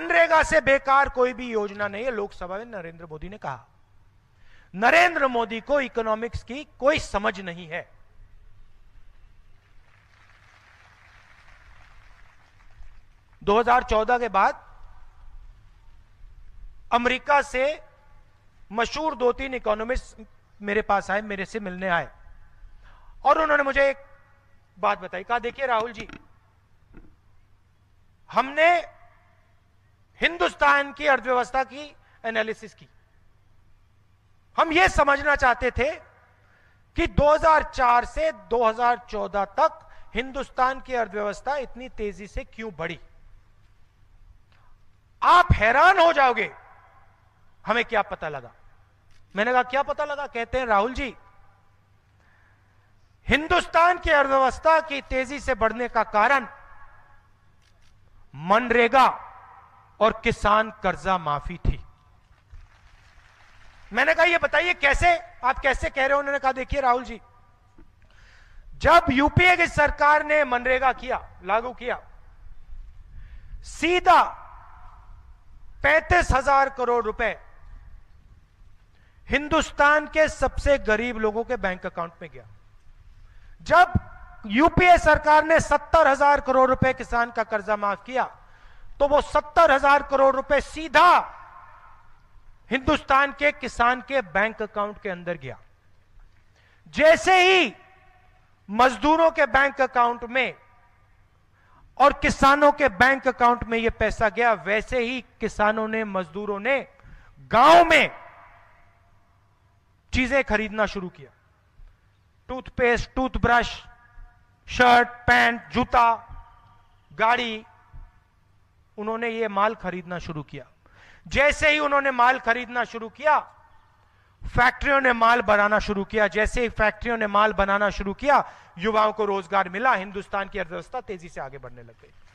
मनरेगा से बेकार कोई भी योजना नहीं है लोकसभा में नरेंद्र मोदी ने कहा नरेंद्र मोदी को इकोनॉमिक्स की कोई समझ नहीं है दो हजार चौदह के बाद अमेरिका से मशहूर दो तीन इकोनॉमिस्ट मेरे पास आए मेरे से मिलने आए और उन्होंने मुझे एक बात बताई कहा देखिए राहुल जी हमने हिंदुस्तान की अर्थव्यवस्था की एनालिसिस की हम यह समझना चाहते थे कि 2004 से 2014 तक हिंदुस्तान की अर्थव्यवस्था इतनी तेजी से क्यों बढ़ी आप हैरान हो जाओगे हमें क्या पता लगा मैंने कहा क्या पता लगा कहते हैं राहुल जी हिंदुस्तान की अर्थव्यवस्था की तेजी से बढ़ने का कारण मनरेगा और किसान कर्जा माफी थी मैंने कहा ये बताइए कैसे आप कैसे कह रहे हो उन्होंने कहा देखिए राहुल जी जब यूपीए की सरकार ने मनरेगा किया लागू किया सीधा पैंतीस हजार करोड़ रुपए हिंदुस्तान के सबसे गरीब लोगों के बैंक अकाउंट में गया जब यूपीए सरकार ने सत्तर हजार करोड़ रुपए किसान का कर्जा माफ किया तो वो सत्तर हजार करोड़ रुपए सीधा हिंदुस्तान के किसान के बैंक अकाउंट के अंदर गया जैसे ही मजदूरों के बैंक अकाउंट में और किसानों के बैंक अकाउंट में यह पैसा गया वैसे ही किसानों ने मजदूरों ने गांव में चीजें खरीदना शुरू किया टूथपेस्ट टूथब्रश शर्ट पैंट जूता गाड़ी उन्होंने ये माल खरीदना शुरू किया जैसे ही उन्होंने माल खरीदना शुरू किया फैक्ट्रियों ने माल बनाना शुरू किया जैसे ही फैक्ट्रियों ने माल बनाना शुरू किया युवाओं को रोजगार मिला हिंदुस्तान की अर्थव्यवस्था तेजी से आगे बढ़ने लग गई